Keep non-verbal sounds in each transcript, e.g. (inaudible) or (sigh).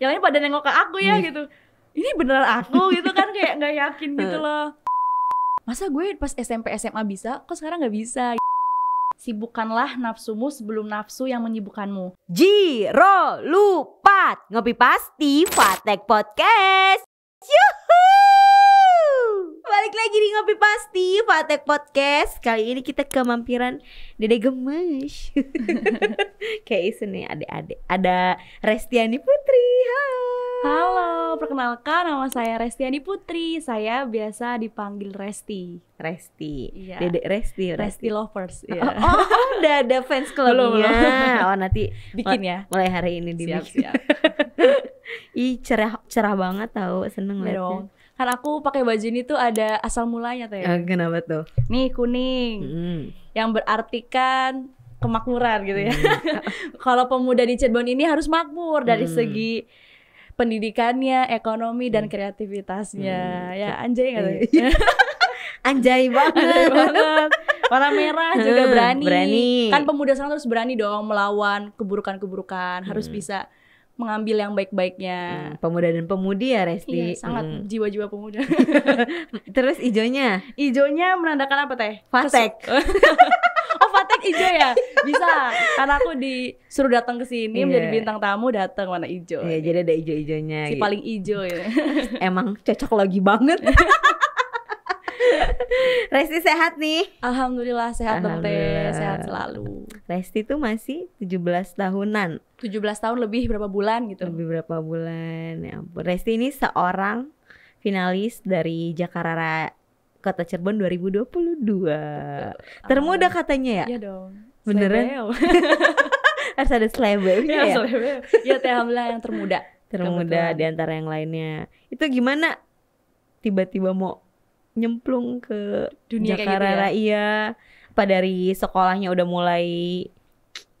yang lain pada nengok ke aku ya hmm. gitu ini beneran aku gitu kan kayak nggak yakin gitu (laughs) loh masa gue pas SMP SMA bisa kok sekarang nggak bisa sibukkanlah nafsumu sebelum nafsu yang menyibukkanmu Jiro lupa ngopi pasti Fatek Podcast yuhuu Balik lagi di Ngopi Pasti, Patek Podcast Kali ini kita ke mampiran Dede Gemes (laughs) Kayak isu nih adik-adik Ada Restiani Putri, halo Halo, perkenalkan nama saya Restiani Putri Saya biasa dipanggil Resti Resti, ya. Dede Resti Resti, Resti Lovers ya. oh, (laughs) oh, udah ada fans clubnya Oh nanti bikin ya Mulai hari ini dibikin Siap-siap (laughs) Ih cerah cerah banget tau, seneng iya liatnya kan aku pakai baju ini tuh ada asal mulanya teh. Ya, eh, kenapa tuh? Nih kuning, hmm. yang berartikan kemakmuran gitu ya. Hmm. (laughs) Kalau pemuda di Cirebon ini harus makmur dari hmm. segi pendidikannya, ekonomi dan hmm. kreativitasnya. Hmm. Ya anjay nggak tuh? Iya. (laughs) anjay banget. Anjay banget. Warna merah juga hmm. berani. berani. Kan pemuda sekarang harus berani dong melawan keburukan-keburukan, hmm. harus bisa mengambil yang baik-baiknya. Hmm, pemuda dan pemudi ya Resti. Iya, sangat jiwa hmm. jiwa-jiwa pemuda. (laughs) Terus ijonya? Ijonya menandakan apa teh? Fatek. (laughs) oh Fatek ijo ya? Bisa. Karena aku disuruh datang ke sini yeah. menjadi bintang tamu datang warna ijo. Iya, jadi ada ijo-ijonya. Si gitu. paling ijo ya. (laughs) Emang cocok lagi banget. (laughs) Resti sehat nih? Alhamdulillah sehat Alhamdulillah. sehat selalu. Resti tuh masih 17 tahunan. 17 tahun lebih berapa bulan gitu. Lebih berapa bulan. Ya ampun. Resti ini seorang finalis dari Jakarta Kota Cirebon 2022. Termuda ah, katanya ya? Iya dong. Beneran? (laughs) Harus ada selebelnya ya. Selebel. Ya, alhamdulillah yang termuda. Termuda Kebetulan. di antara yang lainnya. Itu gimana tiba-tiba mau nyemplung ke dunia gitu Jakarta gitu ya? iya apa dari sekolahnya udah mulai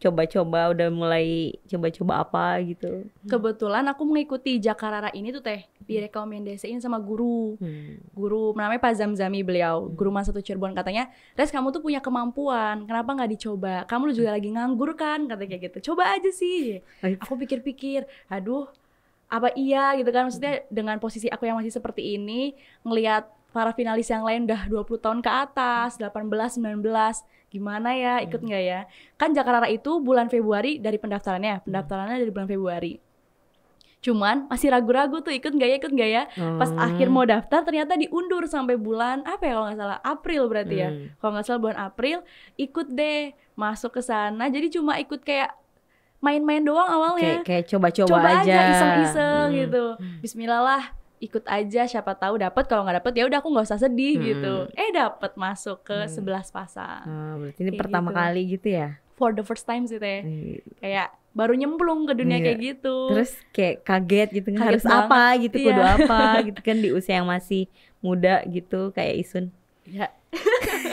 coba-coba udah mulai coba-coba apa gitu kebetulan aku mengikuti Jakarta ini tuh teh direkomendasiin sama guru hmm. guru namanya Pak Zamzami beliau hmm. guru masa satu Cirebon katanya Res kamu tuh punya kemampuan kenapa nggak dicoba kamu juga lagi nganggur kan kata kayak gitu coba aja sih aku pikir-pikir aduh apa iya gitu kan maksudnya dengan posisi aku yang masih seperti ini ngelihat para finalis yang lain udah 20 tahun ke atas, 18, 19. Gimana ya, hmm. ikut nggak ya? Kan Jakarta itu bulan Februari dari pendaftarannya, hmm. pendaftarannya dari bulan Februari. Cuman masih ragu-ragu tuh ikut nggak ya, ikut nggak ya? Hmm. Pas akhir mau daftar ternyata diundur sampai bulan apa ya kalau nggak salah April berarti ya. hmm. ya. Kalau nggak salah bulan April ikut deh masuk ke sana. Jadi cuma ikut kayak main-main doang awalnya. Kayak, coba coba-coba Coba aja, iseng-iseng hmm. gitu. Hmm. Bismillah lah ikut aja siapa tahu dapat kalau nggak dapat ya udah aku nggak usah sedih hmm. gitu eh dapat masuk ke hmm. 11 pasang oh, berarti ini kayak pertama gitu. kali gitu ya for the first time sih teh hmm. kayak baru nyemplung ke dunia iya. kayak gitu terus kayak kaget gitu kaget harus banget. apa gitu yeah. kudu apa (laughs) gitu kan di usia yang masih muda gitu kayak Isun ya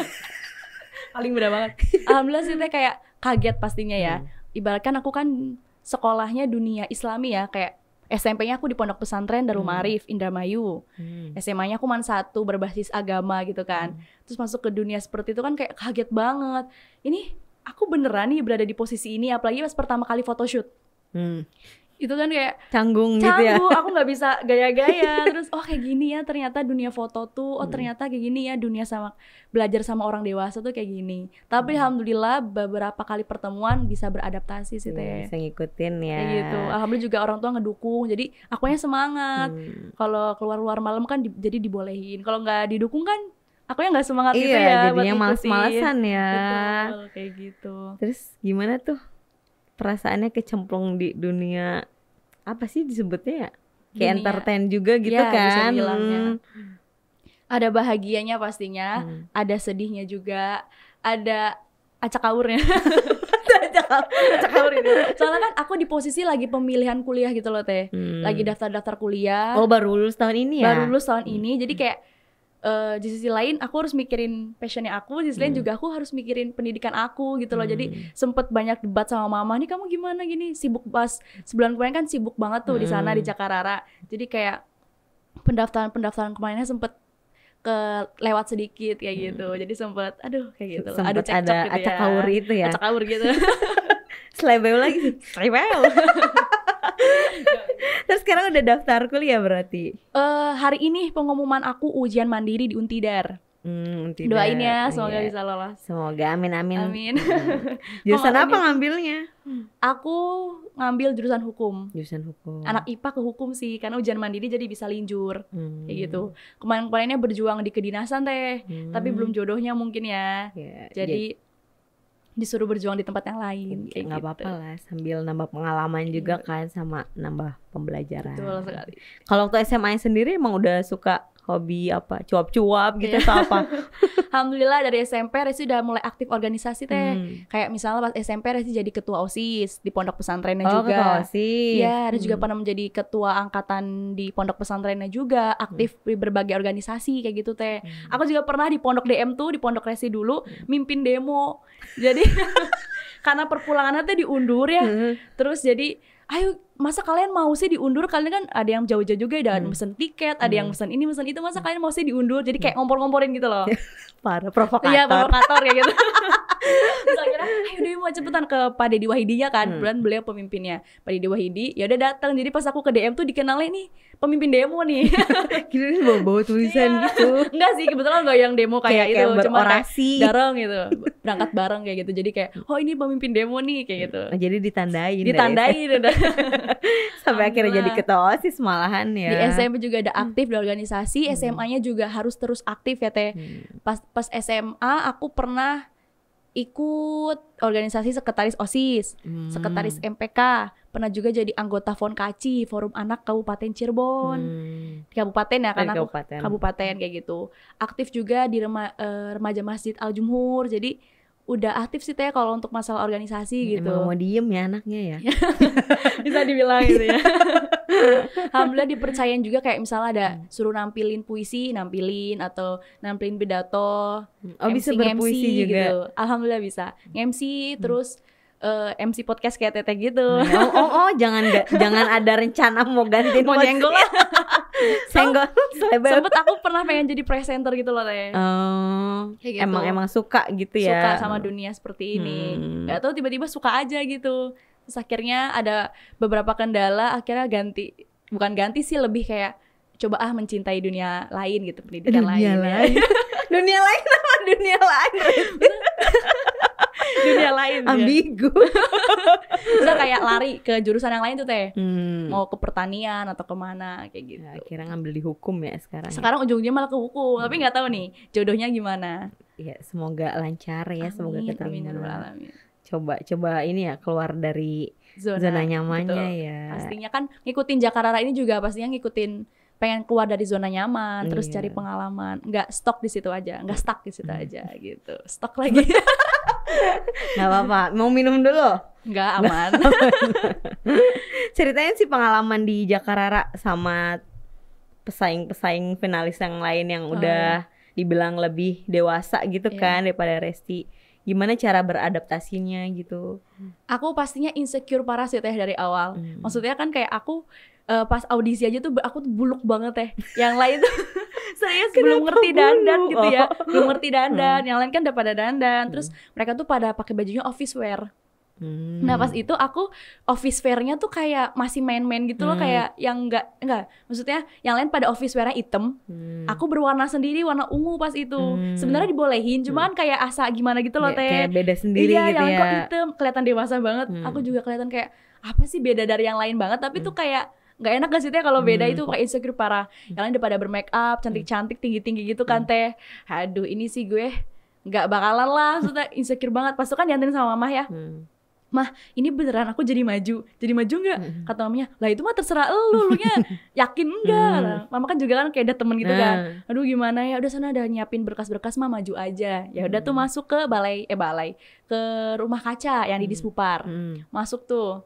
(laughs) paling muda banget alhamdulillah sih teh kayak kaget pastinya ya hmm. ibaratkan aku kan sekolahnya dunia islami ya kayak SMP-nya aku di Pondok Pesantren Darul hmm. Marif Indramayu. Hmm. SMA-nya aku man satu berbasis agama gitu kan. Hmm. Terus masuk ke dunia seperti itu kan kayak kaget banget. Ini aku beneran nih berada di posisi ini apalagi pas pertama kali photoshoot. Hmm itu kan kayak canggung, canggung gitu ya aku nggak bisa (laughs) gaya-gaya terus oh kayak gini ya ternyata dunia foto tuh oh hmm. ternyata kayak gini ya dunia sama belajar sama orang dewasa tuh kayak gini tapi hmm. alhamdulillah beberapa kali pertemuan bisa beradaptasi sih iya, teh bisa ngikutin ya kayak gitu alhamdulillah juga orang tua ngedukung jadi akunya semangat hmm. kalau keluar-luar malam kan di, jadi dibolehin kalau nggak didukung kan aku yang nggak semangat iya, gitu ya jadinya males-malesan ya Betul, kayak gitu terus gimana tuh perasaannya kecemplung di dunia apa sih disebutnya ya? Kayak dunia. entertain juga gitu ya, kan. Bisa Hmm. Ada bahagianya pastinya, hmm. ada sedihnya juga, ada acak aurnya. (laughs) acak aur ini. Soalnya kan aku di posisi lagi pemilihan kuliah gitu loh teh, hmm. lagi daftar-daftar kuliah. Oh baru lulus tahun ini ya? Baru lulus tahun hmm. ini, jadi hmm. kayak Uh, di sisi lain aku harus mikirin passionnya aku, di sisi lain hmm. juga aku harus mikirin pendidikan aku gitu loh. Hmm. Jadi sempet banyak debat sama mama nih kamu gimana gini sibuk pas sebulan kemarin kan sibuk banget tuh hmm. di sana di Jakarta. Jadi kayak pendaftaran pendaftaran kemarinnya sempet kelewat sedikit kayak gitu. Hmm. Jadi sempet aduh kayak gitu. Sempet ada -cek ada gitu acak ya. itu ya. Acak awur gitu. (laughs) Selebeu lagi. (laughs) Selebeu. (laughs) Terus sekarang udah daftar kuliah berarti? Uh, hari ini pengumuman aku ujian mandiri di Untidar. Hmm, tidak. Doain ya, semoga yeah. bisa lolos. Semoga, amin amin. Amin. Hmm. (laughs) Jurusan apa ngambilnya? Aku ngambil jurusan hukum. Jurusan hukum. Anak IPA ke hukum sih, karena ujian mandiri jadi bisa linjur, hmm. kayak gitu. Kemarin-kemarinnya berjuang di kedinasan teh, hmm. tapi belum jodohnya mungkin ya. Yeah, jadi yeah disuruh berjuang di tempat yang lain ya, kayak nggak gitu. apa-apa lah sambil nambah pengalaman juga Betul. Iya. kan sama nambah pembelajaran. Betul sekali. Kalau waktu SMA sendiri emang udah suka hobi apa cuap-cuap gitu yeah. atau apa? (laughs) Alhamdulillah dari SMP Resi udah mulai aktif organisasi teh. Hmm. Kayak misalnya pas SMP Resi jadi ketua OSIS di pondok pesantrennya oh, juga. Ketua OSIS. Iya, Resi hmm. juga pernah menjadi ketua angkatan di pondok pesantrennya juga, aktif hmm. di berbagai organisasi kayak gitu teh. Hmm. Aku juga pernah di pondok DM tuh, di pondok Resi dulu hmm. mimpin demo. Jadi (laughs) karena perpulangannya teh diundur ya. Hmm. Terus jadi ayo masa kalian mau sih diundur kalian kan ada yang jauh-jauh juga dan hmm. mesen tiket ada hmm. yang mesen ini mesen itu masa hmm. kalian mau sih diundur jadi kayak hmm. ngompor-ngomporin gitu loh (laughs) para provokator iya provokator ya gitu (laughs) terus akhirnya ayo Dewi mau cepetan ke Pak Deddy Wahidinya kan hmm. bulan beliau pemimpinnya Pak Deddy Wahidi ya udah datang jadi pas aku ke DM tuh dikenalnya nih pemimpin demo nih kira (laughs) bawa bawa tulisan iya. gitu enggak sih kebetulan gak yang demo kayak, kayak itu kayak cuma orasi, bareng gitu berangkat bareng kayak gitu jadi kayak oh ini pemimpin demo nih kayak gitu nah, jadi ditandain ditandain (laughs) udah sampai Amin akhirnya lah. jadi ketua osis malahan ya di SMP juga ada aktif hmm. di organisasi hmm. SMA-nya juga harus terus aktif ya teh hmm. pas pas SMA aku pernah ikut organisasi sekretaris OSIS, hmm. sekretaris MPK, pernah juga jadi anggota Kaci Forum Anak Kabupaten Cirebon. Hmm. Di kabupaten ya karena kabupaten. kabupaten kayak gitu. Aktif juga di rema, uh, remaja Masjid Al Jumhur. Jadi udah aktif sih teh kalau untuk masalah organisasi gitu. Emang mau diem ya anaknya ya. (laughs) Bisa dibilang gitu ya. (laughs) (laughs) alhamdulillah dipercayain juga kayak misalnya ada hmm. suruh nampilin puisi nampilin atau nampilin pidato hmm, oh MC, bisa berpuisi MC, juga gitu. alhamdulillah bisa MC hmm. hmm. terus uh, eh, MC podcast kayak teteh gitu. Oh, ya. oh, oh, oh jangan (laughs) jangan ada rencana mau ganti mau jenggol. (laughs) Senggol selebar. Sempet aku pernah pengen jadi presenter gitu loh teh. Oh, gitu. emang emang suka gitu ya. Suka sama dunia seperti ini. Hmm. Gak tau tiba-tiba suka aja gitu. Terus akhirnya ada beberapa kendala, akhirnya ganti bukan ganti sih lebih kayak coba ah mencintai dunia lain gitu pendidikan dunia lain, ya. lain. Ya. (laughs) dunia lain apa dunia lain (laughs) dunia lain ya. ambigu bisa (laughs) kayak lari ke jurusan yang lain tuh teh hmm. mau ke pertanian atau kemana kayak gitu ya, akhirnya ngambil di hukum ya sekarang ya. sekarang ya. ujungnya malah ke hukum hmm. tapi nggak tahu nih jodohnya gimana ya semoga lancar ya amin, semoga ketemu amin, coba coba ini ya keluar dari zona, zona nyamannya gitu. ya. Pastinya kan ngikutin Jakarta ini juga pastinya ngikutin pengen keluar dari zona nyaman, iya. terus cari pengalaman, nggak stok di situ aja, nggak stuck di situ hmm. aja (laughs) gitu, stok lagi. (laughs) nggak apa-apa, mau minum dulu? Nggak aman. (laughs) Ceritain sih pengalaman di Jakarta sama pesaing-pesaing finalis yang lain yang oh, udah oh, dibilang lebih dewasa gitu iya. kan daripada Resti gimana cara beradaptasinya gitu. Aku pastinya insecure parah sih teh dari awal. Hmm. Maksudnya kan kayak aku uh, pas audisi aja tuh aku tuh buluk banget teh. Yang lain tuh saya (laughs) Kenapa belum ngerti bulu? dandan gitu ya. Belum ngerti dandan. Hmm. Yang lain kan udah pada dandan. Hmm. Terus hmm. mereka tuh pada pakai bajunya office wear. Hmm. Nah pas hmm. itu aku office wear-nya tuh kayak masih main-main gitu loh hmm. kayak yang enggak enggak maksudnya yang lain pada office wear-nya hitam, hmm. aku berwarna sendiri warna ungu pas itu. Hmm. Sebenarnya dibolehin, cuman hmm. kayak asa gimana gitu loh ya, teh. Kayak beda sendiri iya, gitu yang ya. kok hitam kelihatan dewasa banget. Hmm. Aku juga kelihatan kayak apa sih beda dari yang lain banget tapi hmm. tuh kayak nggak enak gak sih teh kalau beda hmm. itu kayak insecure parah. Hmm. Yang lain pada bermake up, cantik-cantik, tinggi-tinggi gitu kan hmm. teh. Aduh, ini sih gue nggak bakalan lah, maksudnya insecure banget. Pas itu kan diantarin sama mamah ya. Hmm mah ini beneran aku jadi maju jadi maju nggak hmm. kata mamanya lah itu mah terserah lu lu nya yakin enggak hmm. Lah. mama kan juga kan kayak ada temen gitu kan kan aduh gimana ya udah sana udah nyiapin berkas-berkas mah maju aja ya udah hmm. tuh masuk ke balai eh balai ke rumah kaca yang di hmm. dispupar hmm. masuk tuh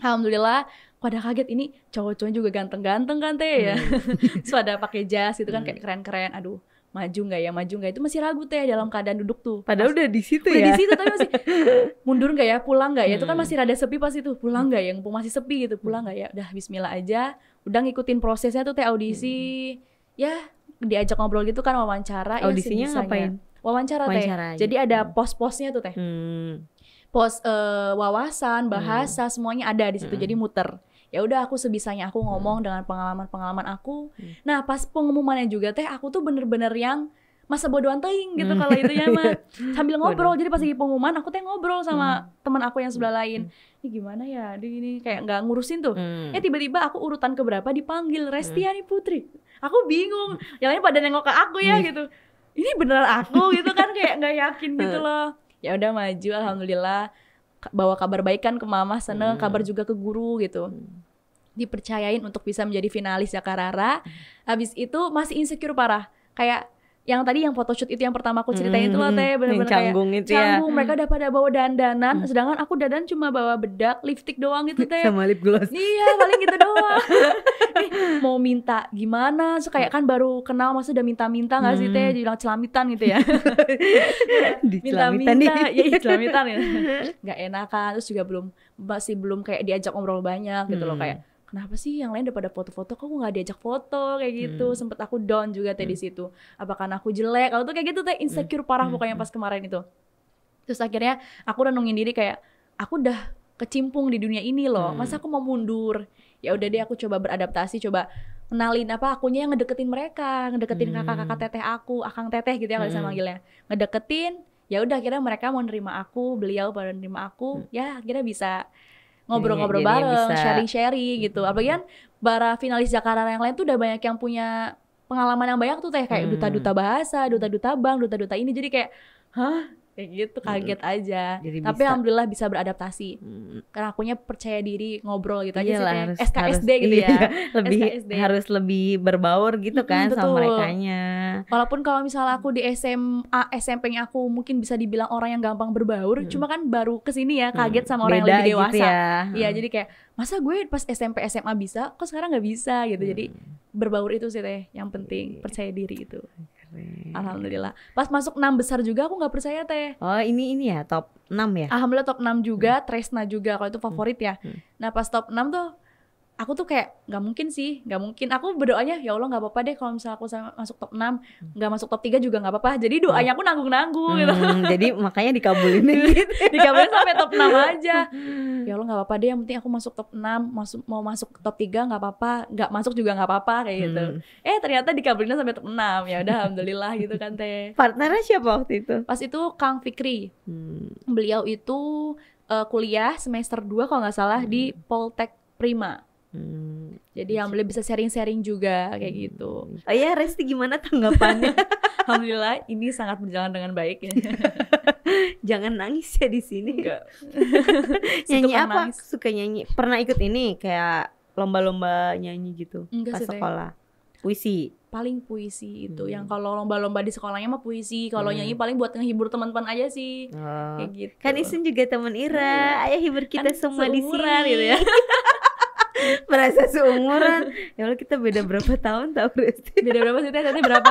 alhamdulillah pada kaget ini cowok cowoknya juga ganteng-ganteng kan teh ya hmm. so (laughs) ada pakai jas gitu kan kayak hmm. keren-keren aduh maju nggak ya maju nggak itu masih ragu teh ya dalam keadaan duduk tuh padahal udah di situ ya. udah di situ tapi masih (laughs) mundur nggak ya pulang nggak ya itu kan hmm. masih rada sepi pas itu pulang nggak ya pun masih sepi gitu pulang hmm. nggak ya udah Bismillah aja udah ngikutin prosesnya tuh teh audisi hmm. ya diajak ngobrol gitu kan wawancara ya audisinya ngapain wawancara, wawancara teh jadi ada pos-posnya tuh teh pos uh, wawasan bahasa semuanya ada di situ jadi muter ya udah aku sebisanya aku ngomong dengan pengalaman-pengalaman aku hmm. nah pas pengumumannya juga teh aku tuh bener-bener yang masa bodohan teing gitu hmm. kalau itu ya mah (laughs) sambil ngobrol jadi pas lagi pengumuman aku teh ngobrol sama hmm. teman aku yang sebelah lain hmm. ini gimana ya di ini kayak nggak ngurusin tuh hmm. eh tiba-tiba aku urutan keberapa dipanggil Restiani hmm. Putri aku bingung hmm. yang lain pada nengok ke aku ya hmm. gitu ini beneran aku gitu kan kayak nggak yakin gitu loh ya udah maju alhamdulillah bawa kabar baik kan ke mama seneng hmm. kabar juga ke guru gitu dipercayain untuk bisa menjadi finalis Rara, hmm. Habis itu masih insecure parah. Kayak yang tadi yang photoshoot itu yang pertama aku ceritain hmm, itu loh hmm, teh benar-benar kayak canggung itu ya, canggung mereka hmm. udah pada bawa dandanan hmm. sedangkan aku dandan cuma bawa bedak lipstick doang gitu teh sama lip gloss iya paling gitu doang Nih, (laughs) mau minta gimana so kayak kan baru kenal masa udah minta-minta enggak hmm. sih teh jadi bilang celamitan gitu ya (laughs) minta-minta ya celamitan ya nggak enakan terus juga belum masih belum kayak diajak ngobrol banyak gitu hmm. loh kayak kenapa sih yang lain udah pada foto-foto kok aku nggak diajak foto kayak gitu hmm. sempet aku down juga teh hmm. di situ apa karena aku jelek kalau tuh kayak gitu teh hmm. insecure hmm. parah pokoknya hmm. pas kemarin itu terus akhirnya aku renungin diri kayak aku udah kecimpung di dunia ini loh hmm. masa aku mau mundur ya udah deh aku coba beradaptasi coba kenalin apa akunya yang ngedeketin mereka ngedeketin kakak-kakak hmm. teteh aku akang teteh gitu ya kalau hmm. manggilnya ngedeketin ya udah akhirnya mereka mau nerima aku beliau pada nerima aku hmm. ya akhirnya bisa ngobrol-ngobrol yeah, bareng, sharing-sharing gitu. Apalagi kan para finalis Jakarta yang lain tuh udah banyak yang punya pengalaman yang banyak tuh teh kayak duta-duta bahasa, duta-duta bank, duta-duta ini. Jadi kayak, hah kayak gitu kaget hmm. aja Jadi tapi bisa. alhamdulillah bisa beradaptasi hmm. karena akunya percaya diri ngobrol gitu Iyalah, aja iya sih harus, SKSD harus, gitu iya, ya (laughs) lebih SKSD. harus lebih berbaur gitu kan hmm, sama mereka walaupun kalau misalnya aku di SMA SMP-nya aku mungkin bisa dibilang orang yang gampang berbaur hmm. cuma kan baru kesini ya kaget hmm. sama orang Beda yang lebih gitu dewasa gitu ya. iya hmm. jadi kayak masa gue pas SMP SMA bisa kok sekarang nggak bisa gitu hmm. jadi berbaur itu sih teh yang penting iya. percaya diri itu Keren. Alhamdulillah. Pas masuk enam besar juga aku nggak percaya teh. Oh ini ini ya top enam ya? Alhamdulillah top enam juga, hmm. Tresna juga kalau itu favorit ya. Hmm. hmm. Nah pas top enam tuh aku tuh kayak nggak mungkin sih, nggak mungkin. Aku berdoanya ya Allah nggak apa-apa deh kalau misalnya aku masuk top 6, hmm. nggak masuk top 3 juga nggak apa-apa. Jadi hmm. doanya aku nanggung-nanggung gitu. hmm, gitu. Jadi makanya dikabulin gitu. (laughs) dikabulin sampai top 6 aja. Hmm. Ya Allah nggak apa-apa deh, yang penting aku masuk top 6, masuk mau masuk top 3 nggak apa-apa, nggak masuk juga nggak apa-apa kayak gitu. Hmm. Eh ternyata dikabulinnya sampai top 6. Ya udah alhamdulillah gitu kan Teh. Partnernya siapa waktu itu? Pas itu Kang Fikri. Hmm. Beliau itu uh, kuliah semester 2 kalau nggak salah hmm. di Poltek Prima Hmm. Jadi yang gitu. boleh bisa sharing-sharing juga kayak hmm, gitu. Oh ya, Resti gimana tanggapannya? (laughs) alhamdulillah ini sangat berjalan dengan baik ya. (laughs) Jangan nangis ya di sini. (laughs) nyanyi apa? Nangis. Suka nyanyi. Pernah ikut ini kayak lomba-lomba nyanyi gitu Enggak pas sih, sekolah. Puisi. Paling puisi itu. Hmm. Yang kalau lomba-lomba di sekolahnya mah puisi, kalau hmm. nyanyi paling buat ngehibur teman-teman aja sih. Oh. Kayak gitu. Kan Isin juga teman Ira. Iya. Ayo hibur kita kan semua di sini gitu ya. (laughs) merasa seumuran ya Allah kita beda berapa tahun tau Resti (laughs) beda berapa sih tadi berapa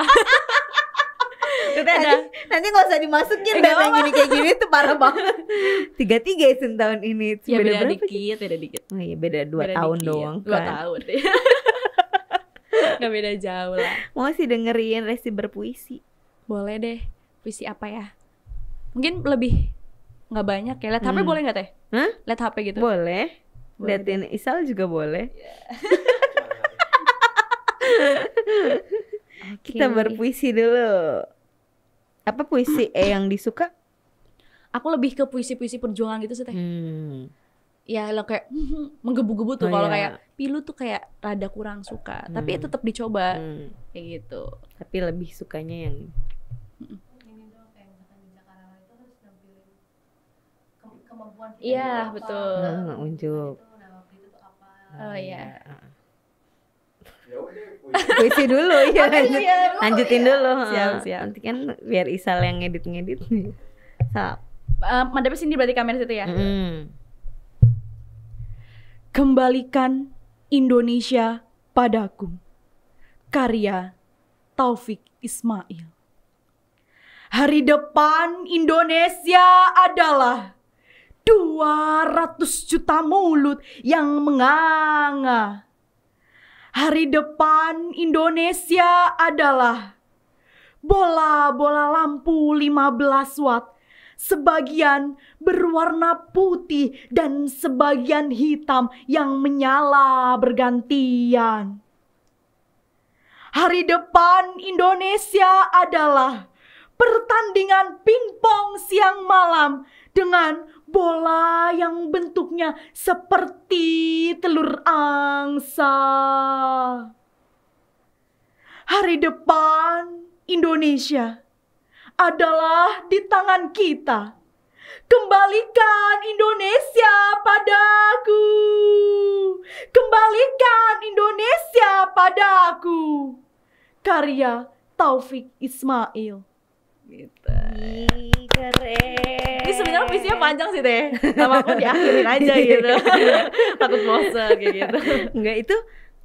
kita (laughs) ada nanti nggak usah dimasukin deh yang gini kayak gini tuh parah banget tiga tiga ya, isin tahun ini ya, beda, beda berapa dikit sih? beda dikit oh iya beda dua beda tahun dikit. doang dua kan. tahun nggak beda jauh lah mau sih dengerin resi berpuisi boleh deh puisi apa ya mungkin lebih nggak banyak ya lihat hmm. HP boleh nggak teh Hah? lihat HP gitu boleh Datin Isal juga boleh. okay. Iya. (laughs) Kita berpuisi dulu. Apa puisi E (clears throat) yang disuka? Aku lebih ke puisi-puisi perjuangan gitu sih teh. Hmm. Ya lo kayak (laughs) menggebu-gebu tuh oh, kalau iya. kayak pilu tuh kayak rada kurang suka, hmm. tapi ya tetap dicoba hmm. kayak gitu. Tapi lebih sukanya yang hmm. betul. Nah, unjuk. Oh iya. Puisi dulu ya. Lanjut, lanjutin iya. dulu. Siap, siap. Nanti kan biar Isal yang ngedit-ngedit. (laughs) Siap. Uh, eh, sini berarti kamera situ ya. Mm. Kembalikan Indonesia padaku. Karya Taufik Ismail. Hari depan Indonesia adalah 200 juta mulut yang menganga. Hari depan Indonesia adalah bola-bola lampu 15 watt, sebagian berwarna putih dan sebagian hitam yang menyala bergantian. Hari depan Indonesia adalah pertandingan pingpong siang malam dengan bola yang bentuknya seperti telur angsa. Hari depan Indonesia adalah di tangan kita. Kembalikan Indonesia padaku. Kembalikan Indonesia padaku. Karya Taufik Ismail. Gitu. Keren. Ini sebenarnya puisinya panjang sih teh. Nama aku diakhirin (laughs) aja gitu. (laughs) Takut bosan kayak gitu. Enggak itu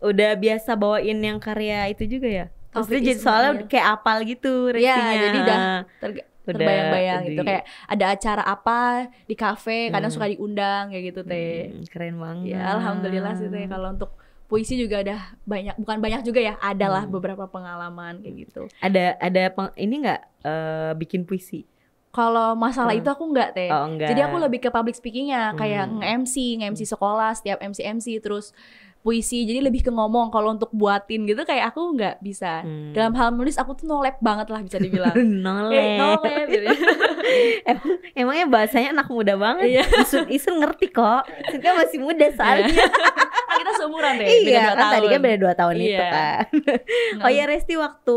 udah biasa bawain yang karya itu juga ya. terus jadi soalnya kayak apal gitu iya, reaksinya. Ya, jadi udah terbayang-bayang gitu kayak ada acara apa di kafe kadang hmm. suka diundang kayak gitu teh hmm, keren banget ya alhamdulillah sih teh kalau untuk puisi juga ada banyak bukan banyak juga ya adalah hmm. beberapa pengalaman kayak gitu ada ada peng, ini nggak uh, bikin puisi kalau masalah hmm. itu aku enggak teh. Oh, enggak. Jadi aku lebih ke public speakingnya, kayak hmm. nge-MC, nge-MC sekolah, setiap MC-MC terus puisi jadi lebih ke ngomong kalau untuk buatin gitu kayak aku enggak bisa hmm. dalam hal menulis aku tuh nolep banget lah bisa dibilang (laughs) nolep eh, nolep gitu. (laughs) emangnya bahasanya anak muda banget iya. Isun Isun ngerti kok Isun kan masih muda iya. soalnya kan kita seumuran deh iya kan, kan tahun. tadi kan beda dua tahun iya. itu kan iya. oh ya Resti waktu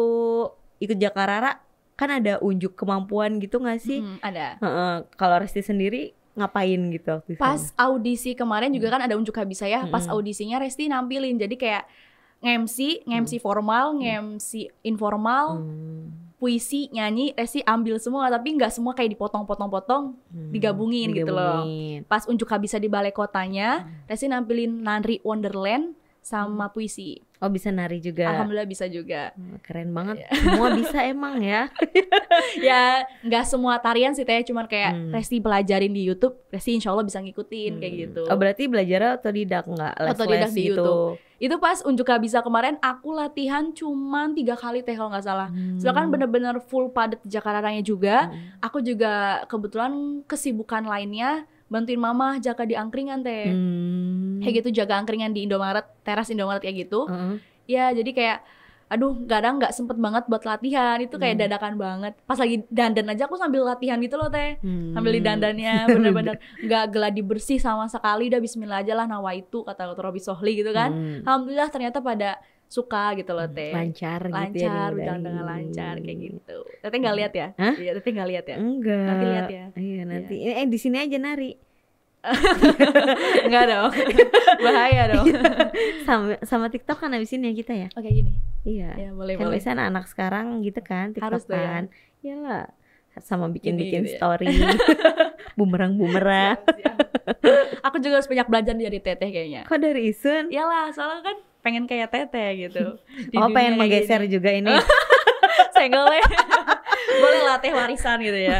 ikut Jakarta kan ada unjuk kemampuan gitu gak sih? Hmm, ada. Uh -uh. Kalau Resti sendiri ngapain gitu? Waktu pas audisi kemarin juga mm. kan ada unjuk habis saya. Hmm. Pas audisinya Resti nampilin, jadi kayak ngemsi, ngemsi hmm. formal, mm. ngemsi informal. Hmm puisi nyanyi Resti ambil semua tapi nggak semua kayak dipotong-potong-potong hmm, digabungin, digabungin gitu loh pas unjuk habis di balai kotanya hmm. Resi nampilin Nanri Wonderland sama mm. puisi Oh bisa nari juga. Alhamdulillah bisa juga. Keren banget. Iya. Semua bisa emang ya. (laughs) ya nggak semua tarian sih teh, cuman kayak hmm. Resti pelajarin di YouTube, Resti insya Allah bisa ngikutin hmm. kayak gitu. Oh berarti belajar atau tidak nggak? Les atau tidak di gitu. YouTube. Itu pas unjuk bisa kemarin aku latihan cuman tiga kali teh kalau nggak salah. Hmm. Soalnya kan bener-bener full padat Jakarta juga. Hmm. Aku juga kebetulan kesibukan lainnya bantuin mama jaga di angkringan teh hmm. kayak gitu jaga angkringan di Indomaret teras Indomaret kayak gitu uh ya jadi kayak aduh kadang nggak sempet banget buat latihan itu kayak hmm. dadakan banget pas lagi dandan aja aku sambil latihan gitu loh teh hmm. sambil di dandannya (laughs) bener-bener nggak geladi bersih sama sekali udah Bismillah aja lah nawa itu kata Robi Sohli gitu kan hmm. alhamdulillah ternyata pada suka gitu loh hmm, teh lancar lancar gitu ya, udah dengan lancar kayak gitu teteh nggak hmm. lihat ya iya teteh nggak lihat ya enggak nanti lihat ya iya, iya. nanti ya. eh di sini aja nari Enggak (laughs) dong (laughs) bahaya dong iya. sama sama TikTok kan abisin ya kita ya oke gini iya ya, boleh kan boleh biasanya anak, anak sekarang gitu kan TikTok Harus kan ya. iyalah sama bikin-bikin gitu story ya. (laughs) bumerang bumerang aku juga harus banyak belajar dari teteh kayaknya kok dari Isun iyalah soalnya kan pengen kayak teteh gitu. (laughs) Di oh pengen menggeser ini. juga ini. (laughs) Senggolnya (laughs) boleh latih warisan gitu ya.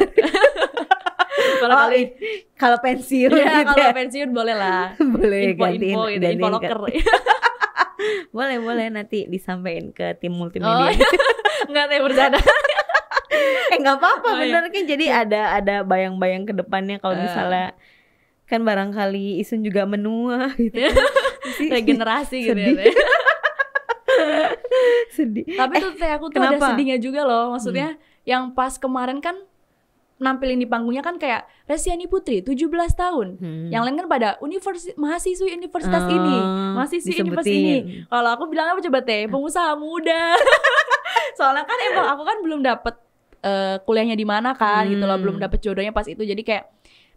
kalau oh, kalau pensiun ya, gitu kalau ya. pensiun boleh lah. boleh gitu, info, gantiin info, gitu, info locker. boleh boleh nanti disampaikan ke tim multimedia. Oh, Enggak iya. teh berdana. eh nggak apa-apa oh, iya. bener kan jadi ada ada bayang-bayang ke depannya kalau uh. misalnya kan barangkali Isun juga menua gitu regenerasi gitu ya sedih (laughs) tapi eh, tuh teh aku tuh kenapa? ada sedihnya juga loh maksudnya hmm. yang pas kemarin kan nampilin di panggungnya kan kayak Resiani Putri 17 tahun. Hmm. Yang lain kan pada universi mahasiswi universitas hmm. ini, ah, mahasiswi disebutin. universitas ini. Kalau aku bilang apa coba teh, pengusaha muda. (laughs) Soalnya kan emang aku kan belum dapet uh, kuliahnya di mana kan hmm. gitu loh, hmm. belum dapet jodohnya pas itu. Jadi kayak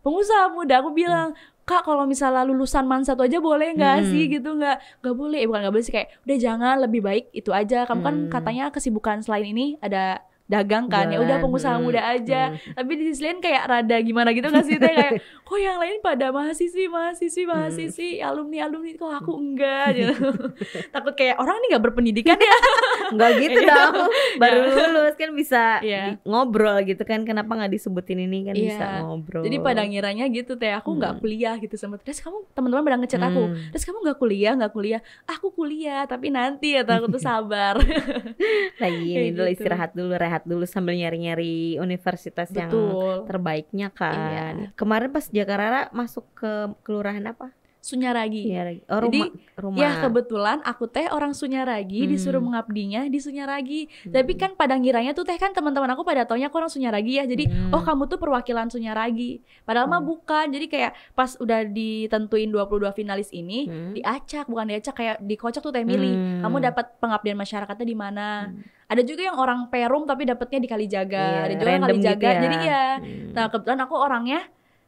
pengusaha muda aku bilang, kak kalau misalnya lulusan man satu aja boleh nggak hmm. sih gitu nggak nggak boleh bukan nggak boleh sih kayak udah jangan lebih baik itu aja kamu kan hmm. kan katanya kesibukan selain ini ada dagang kan ya udah pengusaha hmm. muda aja hmm. tapi di sisi lain kayak rada gimana gitu nggak sih kayak kok yang lain pada mahasiswi mahasiswi mahasiswi hmm. alumni alumni kok aku enggak gitu (laughs) takut kayak orang ini nggak berpendidikan ya (laughs) nggak gitu iya. dong baru iya. lulus kan bisa yeah. ngobrol gitu kan kenapa nggak disebutin ini kan yeah. bisa ngobrol jadi pada ngiranya gitu teh aku nggak hmm. kuliah gitu sama terus kamu teman-teman pada ngechat hmm. aku mm. terus kamu nggak kuliah nggak kuliah aku kuliah tapi nanti ya aku tuh (laughs) sabar lagi nah, iya, ini dulu gitu. istirahat dulu rehat dulu sambil nyari-nyari universitas Betul. yang terbaiknya kan. Iya. Kemarin pas Jakarta masuk ke kelurahan apa? Sunyaragi. Sunyaragi. Oh, Jadi, rumah. ya kebetulan aku teh orang Sunyaragi hmm. disuruh mengabdinya di Sunyaragi. Hmm. Tapi kan pada ngiranya tuh teh kan teman-teman aku pada taunya aku orang Sunyaragi ya. Jadi, hmm. oh kamu tuh perwakilan Sunyaragi. Padahal hmm. mah oh. bukan. Jadi kayak pas udah ditentuin 22 finalis ini hmm. diacak, bukan diacak kayak dikocok tuh teh milih. Hmm. Kamu dapat pengabdian masyarakatnya di mana? Hmm ada juga yang orang perum tapi dapatnya di Kalijaga, iya, ada juga yang gitu Kalijaga. Gitu ya. Jadi ya, hmm. nah kebetulan aku orangnya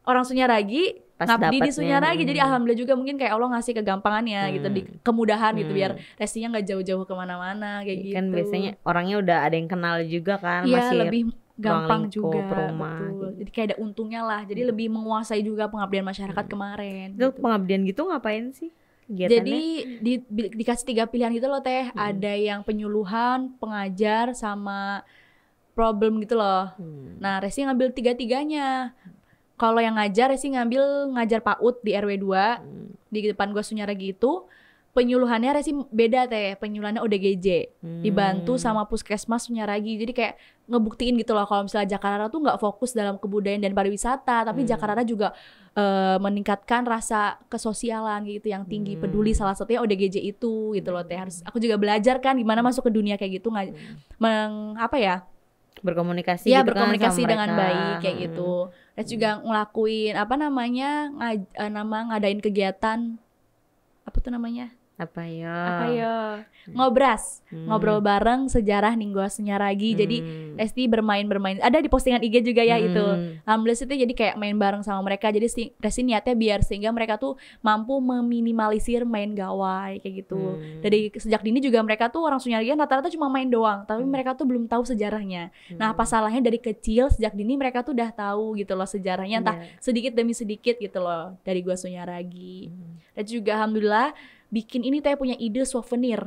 orang Sunyaragi pas ngabdi di Sunyara lagi jadi alhamdulillah juga mungkin kayak Allah ngasih kegampangannya hmm. gitu di kemudahan hmm. gitu biar hmm. restinya nggak jauh-jauh kemana-mana kayak ya, gitu kan biasanya orangnya udah ada yang kenal juga kan ya, masih lebih gampang juga perumah Gitu. jadi kayak ada untungnya lah jadi hmm. lebih menguasai juga pengabdian masyarakat hmm. kemarin itu gitu. pengabdian gitu ngapain sih Giatannya. Jadi di, di, dikasih tiga pilihan gitu loh teh, hmm. ada yang penyuluhan, pengajar, sama problem gitu loh. Hmm. Nah, Resi ngambil tiga-tiganya kalau yang ngajar ya sih ngambil ngajar PAUD di RW 2 hmm. di depan gua Sunyara gitu penyuluhannya resi beda teh penyuluhannya ODGJ hmm. dibantu sama puskesmas punya jadi kayak ngebuktiin gitu loh kalau misalnya Jakarta tuh nggak fokus dalam kebudayaan dan pariwisata tapi hmm. Jakarta juga uh, meningkatkan rasa kesosialan gitu yang tinggi hmm. peduli salah satunya ODGJ itu gitu loh teh hmm. harus aku juga belajar kan gimana masuk ke dunia kayak gitu nggak hmm. meng ya berkomunikasi ya gitu kan berkomunikasi kan dengan mereka. baik kayak gitu. hmm. gitu Es juga hmm. ngelakuin apa namanya ngaj, eh, nama ngadain kegiatan apa tuh namanya apa yo? Apa yo? Hmm. Ngobras, hmm. ngobrol bareng sejarah Ninggo Senyaragi. Hmm. Jadi Lesti bermain-bermain. Ada di postingan IG juga ya hmm. itu. Alhamdulillah itu jadi kayak main bareng sama mereka. Jadi si, Lesti niatnya biar sehingga mereka tuh mampu meminimalisir main gawai kayak gitu. Hmm. Dari sejak dini juga mereka tuh orang Senyaragi kan rata-rata cuma main doang, tapi hmm. mereka tuh belum tahu sejarahnya. Nah, hmm. Nah, apa salahnya dari kecil sejak dini mereka tuh udah tahu gitu loh sejarahnya entah yeah. sedikit demi sedikit gitu loh dari gua Sunyaragi. Hmm. Dan juga alhamdulillah bikin ini teh punya ide souvenir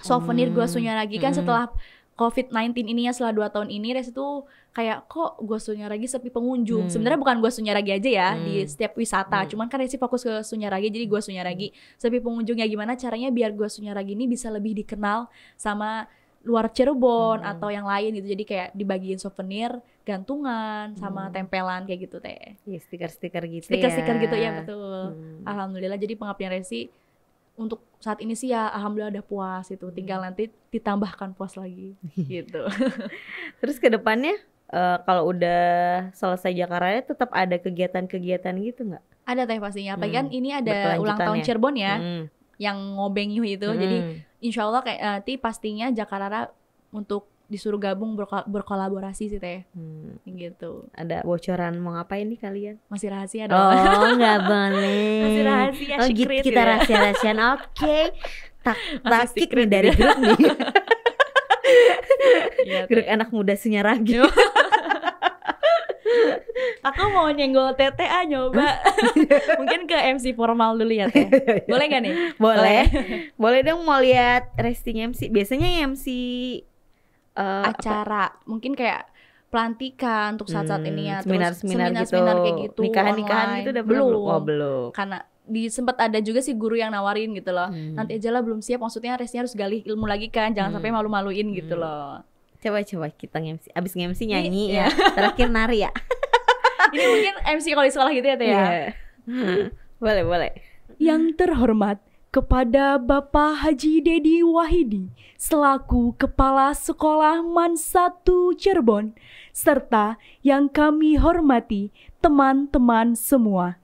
souvenir hmm. gue lagi kan hmm. setelah COVID-19 ini ya setelah 2 tahun ini Res itu kayak kok gue Sunyaragi sepi pengunjung. Hmm. Sebenarnya bukan gue Sunyaragi aja ya hmm. di setiap wisata. Hmm. Cuman kan Resi fokus ke Sunyaragi jadi gue Sunyaragi hmm. sepi pengunjung ya gimana caranya biar gue Sunyaragi ini bisa lebih dikenal sama luar Cirebon hmm. atau yang lain gitu. Jadi kayak dibagiin souvenir, gantungan sama hmm. tempelan kayak gitu teh. Iya, stiker-stiker gitu stiker -stiker ya. Stiker-stiker gitu ya betul. Hmm. Alhamdulillah jadi pengabdian Resi untuk saat ini sih ya alhamdulillah udah puas itu hmm. tinggal nanti ditambahkan puas lagi (laughs) gitu (laughs) terus kedepannya uh, eh, kalau udah selesai Jakarta tetap ada kegiatan-kegiatan gitu nggak ada teh pastinya apa kan hmm. kan ini ada ulang tahun Cirebon ya hmm. yang ngobeng itu hmm. jadi insyaallah Allah kayak eh, nanti pastinya Jakarta untuk disuruh gabung berko berkolaborasi sih teh hmm. gitu ada bocoran mau ngapain nih kalian masih rahasia dong oh (laughs) nggak boleh masih rahasia oh, gitu, kita ya. rahasia rahasian oke okay. tak takik nih dari ya. grup nih ya, grup anak muda senyaragi aku mau nyenggol teteh ah nyoba (laughs) mungkin ke MC formal dulu ya teh boleh gak nih boleh boleh dong mau lihat resting MC biasanya MC uh, acara apa? mungkin kayak pelantikan untuk saat-saat hmm, ini ya terus seminar-seminar gitu, seminar kayak gitu, gitu nikahan-nikahan itu udah belum oh belum karena di sempat ada juga sih guru yang nawarin gitu loh hmm. nanti aja lah belum siap maksudnya resnya harus gali ilmu lagi kan jangan hmm. sampai malu-maluin gitu hmm. gitu loh coba-coba kita ngemsi abis ngemsi nyanyi Ini, ya, ya. (laughs) terakhir nari ya (laughs) ini mungkin MC kalau di sekolah gitu ya teh ya yeah. (laughs) hmm. boleh boleh yang terhormat kepada Bapak Haji Dedi Wahidi selaku Kepala Sekolah Man 1 Cirebon serta yang kami hormati teman-teman semua.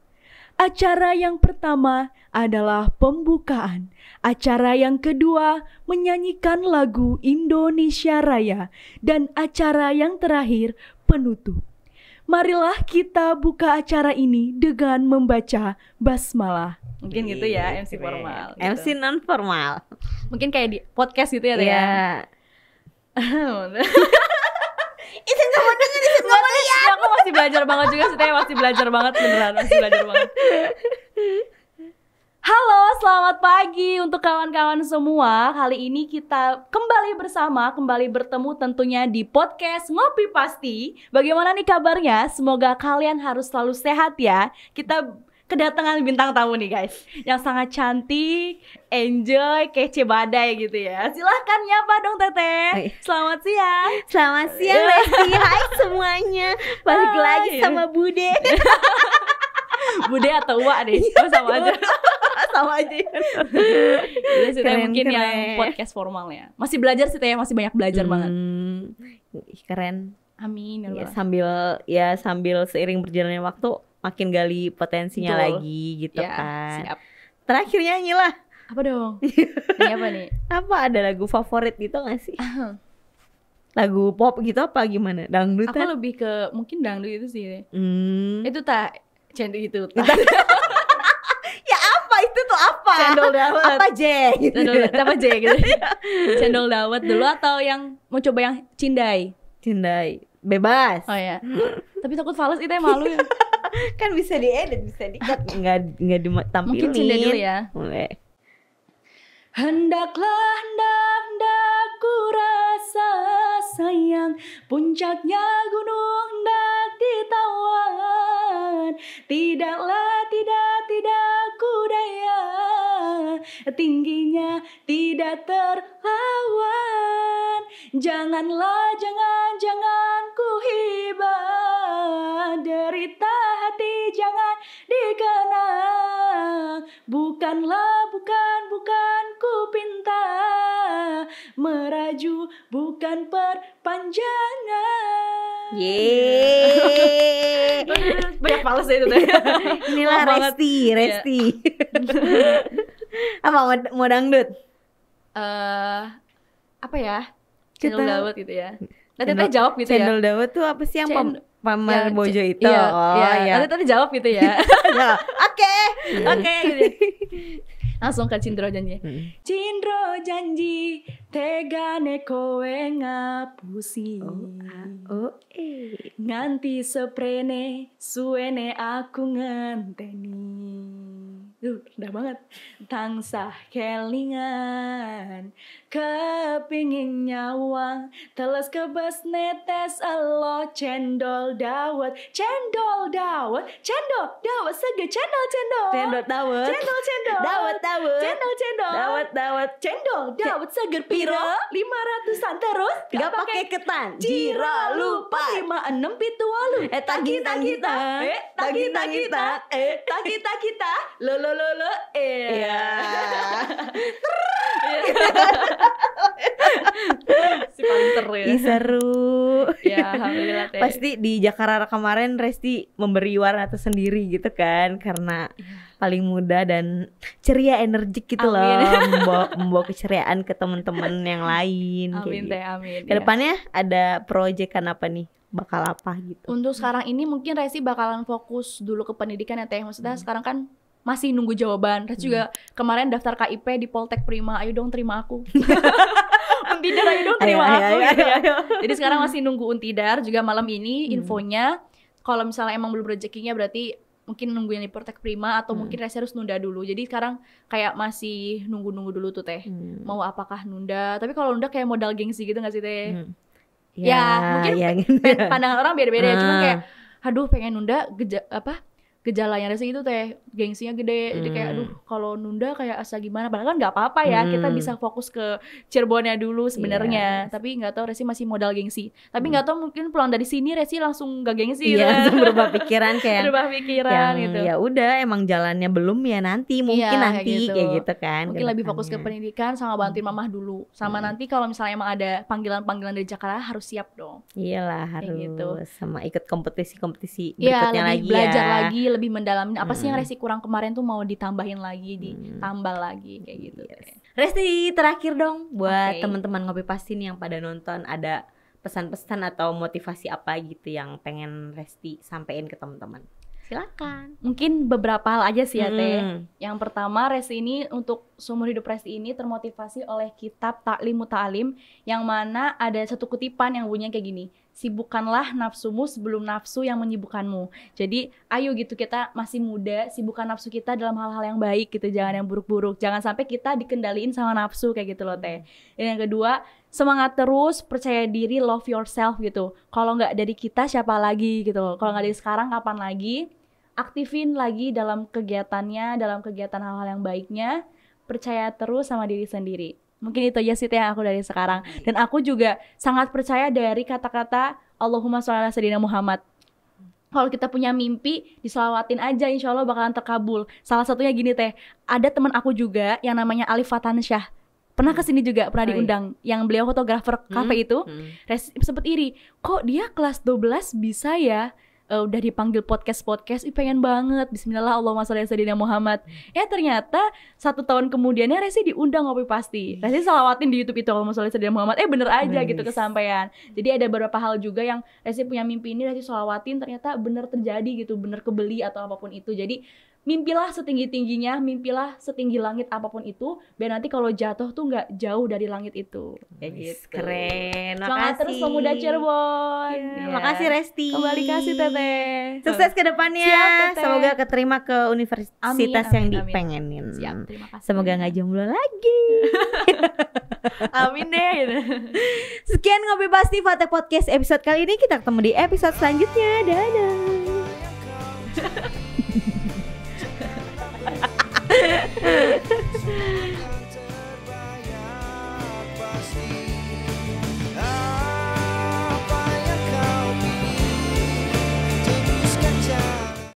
Acara yang pertama adalah pembukaan. Acara yang kedua menyanyikan lagu Indonesia Raya dan acara yang terakhir penutup marilah kita buka acara ini dengan membaca basmalah. Mungkin gitu ya MC formal. Gitu. MC non formal. Mungkin kayak di podcast gitu ya, ya? Iya. ya. Itu enggak mau dengar, itu nggak mau lihat. Aku masih belajar banget juga sih, masih belajar banget beneran, masih belajar banget. (laughs) Halo, selamat pagi untuk kawan-kawan semua. Kali ini kita kembali bersama, kembali bertemu tentunya di podcast Ngopi Pasti. Bagaimana nih kabarnya? Semoga kalian harus selalu sehat ya. Kita kedatangan bintang tamu nih guys yang sangat cantik, enjoy, kece badai gitu ya. Silahkan nyapa dong Teteh. Selamat siang. Selamat siang Lesti. (laughs) Hai semuanya. Balik Hai. lagi sama Bude. (laughs) Bude atau Wak deh. sama iya, aja. (laughs) sama aja ya. keren, mungkin keren. yang podcast formalnya masih belajar sih teh masih banyak belajar hmm, banget keren amin ya, iya, sambil ya sambil seiring berjalannya waktu makin gali potensinya Betul. lagi gitu ya, kan siap. terakhirnya nyilah apa dong (laughs) ini apa nih apa ada lagu favorit gitu gak sih lagu pop gitu apa gimana dangdut aku kan? lebih ke mungkin dangdut itu sih hmm. itu tak candu itu (laughs) apa? Cendol dawet. Apa J? Gitu. apa J gitu. (laughs) Iya. Cendol dawet dulu atau yang mau coba yang cindai? Cindai. Bebas. Oh iya. Tapi takut fals itu ya malu ya. (laughs) kan bisa diedit, bisa dikat, nggak nggak ditampilin. Mungkin cindai dulu ya. Boleh. Hendaklah hendak hendak ku rasa sayang puncaknya gunung hendak ditawan tidaklah tidak tidak ku daya tingginya tidak terlawan janganlah jangan jangan ku hibah derita hati jangan dikenang bukanlah bukan bukan ku pinta meraju bukan perpanjangan Yeay. (laughs) banyak males ya itu inilah resti iya. resti (laughs) apa mau, dangdut eh uh, apa ya channel cendol dawet gitu ya nanti teh jawab gitu cendol ya cendol dawet tuh apa sih yang Cend pamer ya, bojo itu iya, oh iya. iya. nanti tadi jawab gitu ya. (laughs) ya oke oke gitu ya. (laughs) langsung ke Cindro janji hmm. Cindro janji tegane kowe ngapusi oh, ah, oh, eh. nganti seprene suene aku ngenteni Duh, rendah banget. tangsa kelingan kepingin nyawang teles kebas netes alo cendol dawet cendol dawet cendol dawet sege cendol cendol cendol dawet cendol cendol dawet dawet cendol cendol dawet dawet cendol dawet seger piro lima ratusan terus gak pakai ketan jiro lupa lima enam pitu walu eh tagi tagi ta eh tagi tagi ta eh tagi tagi ta lo lo lo lo eh (laughs) si paling ya. seru. ya, alhamdulillah teh. Pasti di Jakarta kemarin Resti memberi warna tersendiri gitu kan karena iya. paling muda dan ceria energik gitu amin. loh, (laughs) membawa, membawa keceriaan ke teman-teman yang lain Amin teh, gitu. amin. Kedepannya iya. ya. ada proyekan apa nih? bakal apa gitu. Untuk sekarang ini mungkin Resi bakalan fokus dulu ke pendidikan ya Teh. Maksudnya hmm. sekarang kan masih nunggu jawaban terus hmm. juga kemarin daftar KIP di Poltek Prima ayo dong terima aku (laughs) Untidar ayo dong terima ayo, aku ayo, gitu ya ayo. jadi sekarang masih nunggu Untidar juga malam ini hmm. infonya kalau misalnya emang belum rezekinya berarti mungkin nunggu yang di Poltek Prima atau hmm. mungkin Resi harus nunda dulu. Jadi sekarang kayak masih nunggu-nunggu dulu tuh Teh. Hmm. Mau apakah nunda? Tapi kalau nunda kayak modal gengsi gitu gak sih Teh? Hmm. Ya, ya mungkin ya, gitu. pandangan orang beda-beda ya. Cuma ah. kayak aduh pengen nunda geja, apa gejala yang itu teh gengsinya gede hmm. jadi kayak hmm. aduh kalau nunda kayak asa gimana padahal kan nggak apa-apa ya hmm. kita bisa fokus ke Cirebonnya dulu iya. sebenarnya yeah. tapi nggak tahu Resi masih modal gengsi tapi hmm. nggak hmm. tahu mungkin pulang dari sini Resi langsung nggak gengsi yeah, kan? Gitu. langsung berubah pikiran (laughs) kayak berubah pikiran yang, gitu ya udah emang jalannya belum ya nanti iya, mungkin yeah, nanti kayak gitu. kayak gitu kan mungkin lebih fokus ke pendidikan sama bantuin hmm. mamah dulu sama hmm. nanti kalau misalnya emang ada panggilan-panggilan dari Jakarta harus siap dong iyalah gitu. harus gitu. sama ikut kompetisi-kompetisi berikutnya ya, lebih lagi belajar ya. lagi lebih mendalamin apa sih yang Resti kurang kemarin tuh mau ditambahin lagi, ditambah lagi kayak gitu. Resti terakhir dong buat okay. teman-teman ngopi pastin yang pada nonton ada pesan-pesan atau motivasi apa gitu yang pengen Resti sampaikan ke teman-teman silakan. Mungkin beberapa hal aja sih ya hmm. Teh. Yang pertama Resi ini untuk seumur hidup Resi ini termotivasi oleh kitab Taklim taalim yang mana ada satu kutipan yang bunyinya kayak gini. Sibukkanlah nafsumu sebelum nafsu yang menyibukkanmu. Jadi ayo gitu kita masih muda, sibukkan nafsu kita dalam hal-hal yang baik gitu, jangan yang buruk-buruk. Jangan sampai kita dikendaliin sama nafsu kayak gitu loh Teh. Dan yang kedua, semangat terus, percaya diri, love yourself gitu. Kalau nggak dari kita siapa lagi gitu. Kalau nggak dari sekarang kapan lagi? aktifin lagi dalam kegiatannya, dalam kegiatan hal-hal yang baiknya, percaya terus sama diri sendiri. Mungkin itu aja sih yang aku dari sekarang. Dan aku juga sangat percaya dari kata-kata Allahumma sholala sedina Muhammad. Kalau kita punya mimpi, diselawatin aja insya Allah bakalan terkabul. Salah satunya gini teh, ada teman aku juga yang namanya Alif Fatansyah pernah kesini juga pernah diundang yang beliau fotografer kafe hmm, itu hmm. sempat iri kok dia kelas 12 bisa ya uh, udah dipanggil podcast podcast ih pengen banget Bismillah Allahumma sholli Muhammad eh ternyata satu tahun kemudiannya Resi diundang ngopi pasti Resi salawatin di YouTube itu Allahumma sholli Muhammad eh bener aja gitu kesampaian jadi ada beberapa hal juga yang Resi punya mimpi ini Resi salawatin ternyata bener terjadi gitu bener kebeli atau apapun itu jadi mimpilah setinggi-tingginya, mimpilah setinggi langit apapun itu, biar nanti kalau jatuh tuh nggak jauh dari langit itu. Yes, gitu. Keren. Semangat terus pemuda Cirebon. Yeah. Yeah. Makasih Resti. Kembali kasih Teteh. Sukses ke depannya. Semoga keterima ke universitas amin, amin, yang amin. dipengenin. Siap, terima kasih. Semoga nggak jomblo lagi. (laughs) amin deh. Gitu. Sekian ngopi pasti FatE Podcast episode kali ini. Kita ketemu di episode selanjutnya. Dadah. (laughs) え (laughs) っ